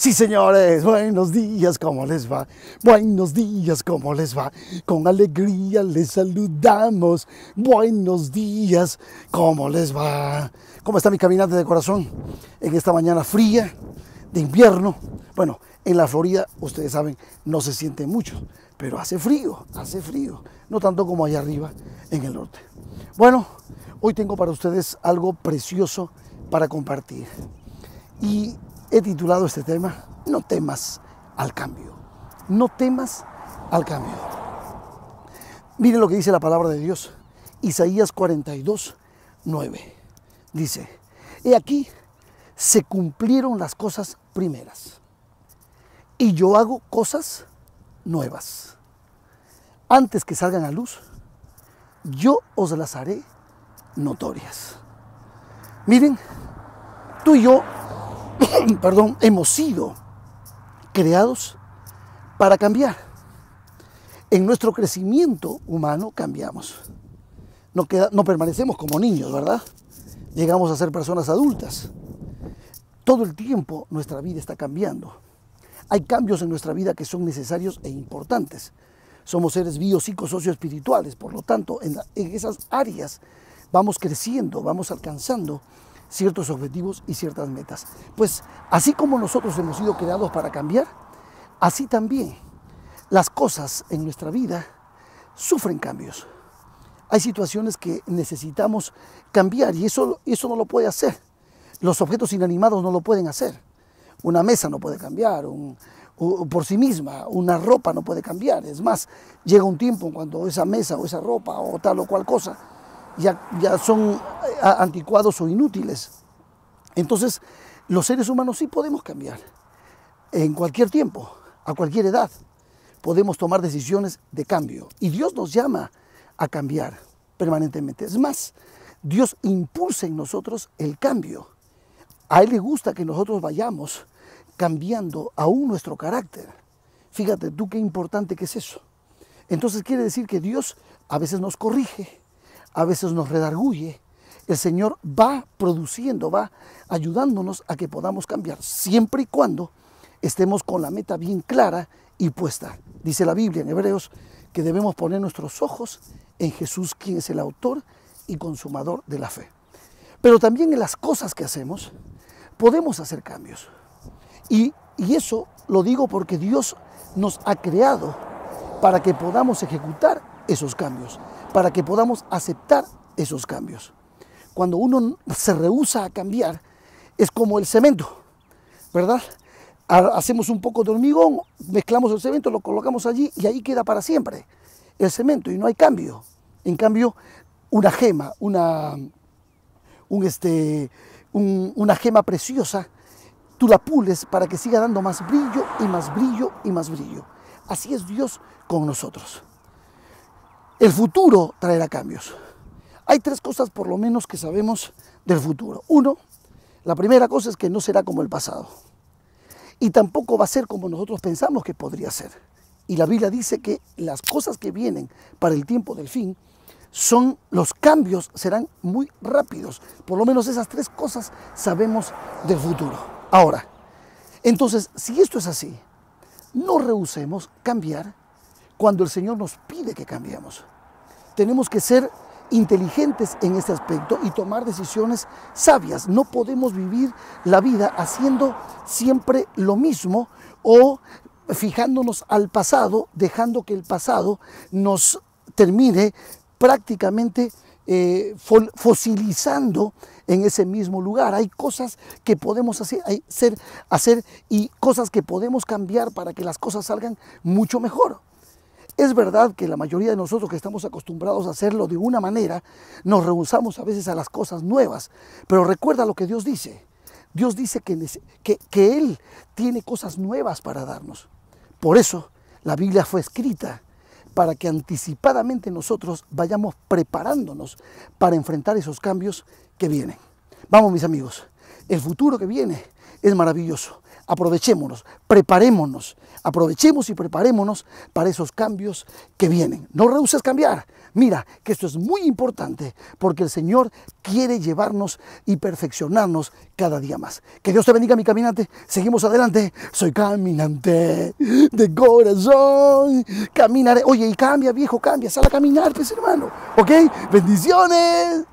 Sí, señores, buenos días, ¿cómo les va? Buenos días, ¿cómo les va? Con alegría les saludamos. Buenos días, ¿cómo les va? ¿Cómo está mi caminante de corazón en esta mañana fría de invierno? Bueno, en la Florida, ustedes saben, no se siente mucho, pero hace frío, hace frío, no tanto como allá arriba en el norte. Bueno, hoy tengo para ustedes algo precioso para compartir. Y he titulado este tema No temas al cambio. No temas al cambio. Miren lo que dice la palabra de Dios. Isaías 42, 9. Dice, he aquí, se cumplieron las cosas primeras. Y yo hago cosas nuevas. Antes que salgan a luz, yo os las haré notorias. Miren, tú y yo perdón, hemos sido creados para cambiar. En nuestro crecimiento humano cambiamos. No, no permanecemos como niños, ¿verdad? Llegamos a ser personas adultas. Todo el tiempo nuestra vida está cambiando. Hay cambios en nuestra vida que son necesarios e importantes. Somos seres bio, espirituales, por lo tanto, en esas áreas vamos creciendo, vamos alcanzando ciertos objetivos y ciertas metas. Pues así como nosotros hemos sido creados para cambiar, así también las cosas en nuestra vida sufren cambios. Hay situaciones que necesitamos cambiar y eso, eso no lo puede hacer. Los objetos inanimados no lo pueden hacer. Una mesa no puede cambiar, por sí misma, una ropa no puede cambiar. Es más, llega un tiempo en cuando esa mesa o esa ropa o tal o cual cosa ya, son eh, anticuados o inútiles. Entonces, los seres humanos sí podemos cambiar en cualquier tiempo, a cualquier edad. Podemos tomar decisiones de cambio. Y Dios nos llama a cambiar permanentemente. Es más, Dios impulsa en nosotros el cambio. A Él le gusta que nosotros vayamos cambiando aún nuestro carácter. Fíjate tú qué importante que es eso. Entonces quiere decir que Dios a veces nos corrige, a veces nos redarguye, el Señor va produciendo, va ayudándonos a que podamos cambiar, siempre y cuando estemos con la meta bien clara y puesta. Dice la Biblia en Hebreos que debemos poner nuestros ojos en Jesús, quien es el autor y consumador de la fe. Pero también en las cosas que hacemos podemos hacer cambios. Y, y eso lo digo porque Dios nos ha creado para que podamos ejecutar esos cambios para que podamos aceptar esos cambios. Cuando uno se rehúsa a cambiar, es como el cemento, ¿verdad? Hacemos un poco de hormigón, mezclamos el cemento, lo colocamos allí y ahí queda para siempre el cemento y no hay cambio. En cambio, una gema, una, un este, una gema preciosa, tú la pules para que siga dando más brillo y más brillo y más brillo. Así es Dios con nosotros el futuro traerá cambios. Hay tres cosas por lo menos que sabemos del futuro. Uno, la primera cosa es que no será como el pasado. Y tampoco va a ser como nosotros pensamos que podría ser. Y la Biblia dice que las cosas que vienen para el tiempo del fin son los cambios serán muy rápidos. Por lo menos esas tres cosas sabemos del futuro. Ahora, entonces, si esto es así, no rehusemos cambiar cuando el Señor nos pide que cambiemos. Tenemos que ser inteligentes en este aspecto y tomar decisiones sabias. No podemos vivir la vida haciendo siempre lo mismo o fijándonos al pasado, dejando que el pasado nos termine prácticamente eh, fosilizando en ese mismo lugar. Hay cosas que podemos hacer, hacer y cosas que podemos cambiar para que las cosas salgan mucho mejor. Es verdad que la mayoría de nosotros que estamos acostumbrados a hacerlo de una manera, nos rehusamos a veces a las cosas nuevas, pero recuerda lo que Dios dice. Dios dice que, Él tiene cosas nuevas para darnos. Por eso la Biblia fue escrita para que anticipadamente nosotros vayamos preparándonos para enfrentar esos cambios que vienen. Vamos mis amigos, el futuro que viene es maravilloso aprovechémonos, preparémonos, aprovechemos y preparémonos para esos cambios que vienen. No reduces cambiar. Mira que esto es muy importante porque el Señor quiere llevarnos y perfeccionarnos cada día más. Que Dios te bendiga, mi caminante. Seguimos adelante. Soy caminante de corazón. Caminaré. Oye, y cambia, viejo, cambia. Sal a caminar, pues hermano. ¿Ok? Bendiciones.